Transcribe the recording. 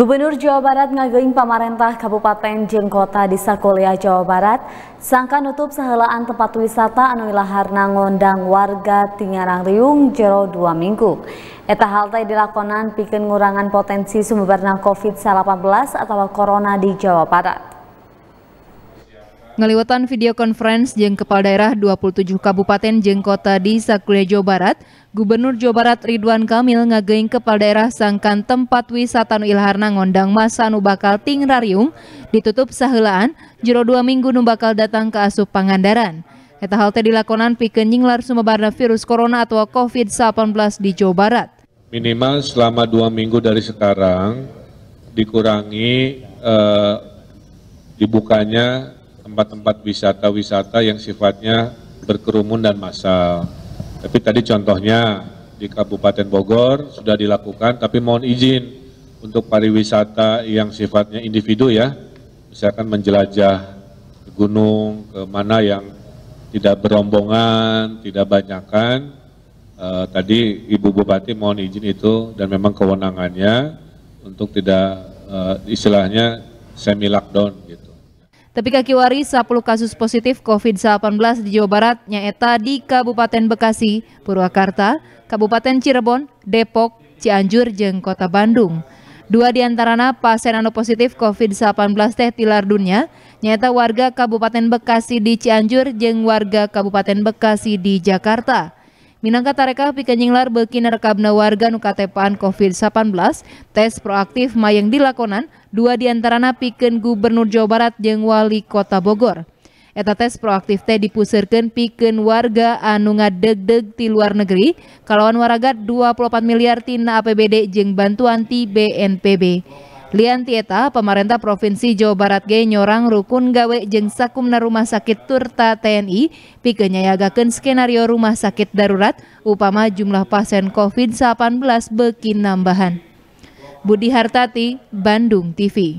Gubernur Jawa Barat ngageng pemerintah Kabupaten Jengkota di Sakolia, Jawa Barat, sangka nutup sehelaan tempat wisata anu ilaharna ngondang warga Tingarang Riung jero dua minggu. Eta hal dilakonan pikir ngurangan potensi sumberna COVID-19 atau corona di Jawa Barat ngaliwatan video conference jeng kepala daerah 27 kabupaten jeng kota di Sakulia Jawa Barat, Gubernur Jawa Barat Ridwan Kamil ngageing kepala daerah sangkan tempat wisata nu ilharna ngondang masa nu bakal rariung ditutup sahelaan jero dua minggu nu bakal datang ke asup Pangandaran. Eta hal teh dilakonan pikeun nyinglar sumebarna virus corona atau COVID-19 di Jawa Barat. Minimal selama dua minggu dari sekarang dikurangi eh, dibukanya tempat-tempat wisata-wisata yang sifatnya berkerumun dan massal. Tapi tadi contohnya di Kabupaten Bogor sudah dilakukan, tapi mohon izin untuk pariwisata yang sifatnya individu ya, misalkan menjelajah ke gunung, ke mana yang tidak berombongan, tidak banyakan. E, tadi Ibu Bupati mohon izin itu dan memang kewenangannya untuk tidak e, istilahnya semi lockdown gitu. Tapi kaki waris 10 kasus positif COVID-19 di Jawa Barat nyaeta di Kabupaten Bekasi, Purwakarta, Kabupaten Cirebon, Depok, Cianjur, jeng Kota Bandung. Dua diantarana pasien anu positif COVID-19 teh tilar dunia, nyata warga Kabupaten Bekasi di Cianjur jeng warga Kabupaten Bekasi di Jakarta. Minangka tarekah pikanyinglar beki nerekabna warga nukatepaan COVID-19, tes proaktif mayang dilakonan, dua diantarana piken Gubernur Jawa Barat jeng Wali Kota Bogor. Eta tes proaktif teh dipusirkan piken warga anu ngadeg-deg di luar negeri, kalauan waragat 24 miliar tina APBD jeng bantuan ti BNPB. Lian Tieta, pemerintah Provinsi Jawa Barat G nyorang rukun gawe jeng sakumna rumah sakit Turta TNI pikenya yagakan skenario rumah sakit darurat upama jumlah pasien COVID-19 bekin nambahan. Budi Hartati, Bandung TV.